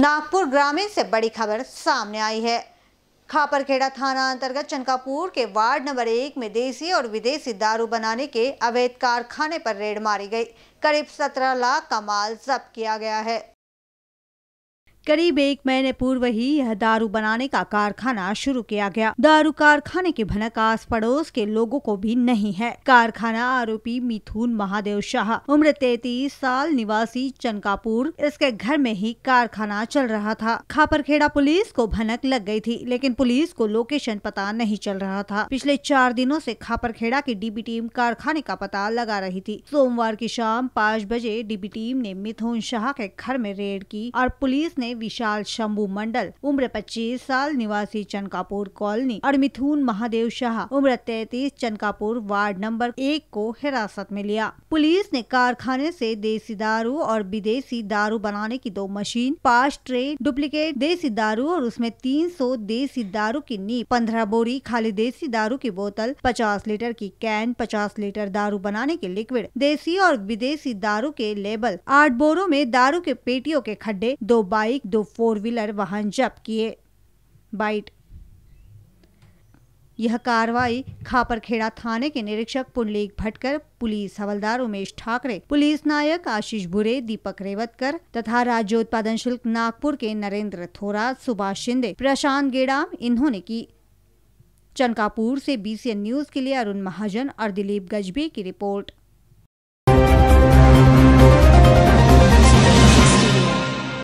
नागपुर ग्रामीण से बड़ी खबर सामने आई है खापरखेड़ा थाना अंतर्गत चनकापुर के वार्ड नंबर एक में देसी और विदेशी दारू बनाने के अवैध कारखाने पर रेड मारी गई करीब 17 लाख का माल जब्त किया गया है करीब एक महीने पूर्व ही यह दारू बनाने का कारखाना शुरू किया गया दारू कारखाने की भनक आस पड़ोस के लोगों को भी नहीं है कारखाना आरोपी मिथुन महादेव शाह उम्र तैतीस साल निवासी चनकापुर इसके घर में ही कारखाना चल रहा था खापरखेड़ा पुलिस को भनक लग गई थी लेकिन पुलिस को लोकेशन पता नहीं चल रहा था पिछले चार दिनों से खापरखेड़ा की डीबी टीम कारखाने का पता लगा रही थी सोमवार की शाम पाँच बजे डीबी टीम ने मिथुन शाह के घर में रेड की और पुलिस ने विशाल शंभू मंडल उम्र 25 साल निवासी चनकापुर कॉलोनी और मिथुन महादेव शाह उम्र 33 चनकापुर वार्ड नंबर एक को हिरासत में लिया पुलिस ने कारखाने से देसी दारू और विदेशी दारू बनाने की दो मशीन पांच ट्रे डुप्लीकेट देसी दारू और उसमें 300 देसी दारू की नीप पंद्रह बोरी खाली देसी दारू की बोतल पचास लीटर की कैन पचास लीटर दारू बनाने की लिक्विड देसी और विदेशी दारू के लेबल आठ बोरों में दारू के पेटियों के खड्डे दो बाइक दो फोर व्हीलर वाहन जब्त किए बाइट यह कार्रवाई खापरखेड़ा थाने के निरीक्षक पुंडलीक भटकर पुलिस हवलदार उमेश ठाकरे पुलिस नायक आशीष भुरे दीपक रेवतकर तथा राज्य उत्पादन शुल्क नागपुर के नरेंद्र थोरा सुभाष शिंदे प्रशांत गेड़ा इन्होंने की चनकापुर से बीसीएन न्यूज के लिए अरुण महाजन और दिलीप गजबी की रिपोर्ट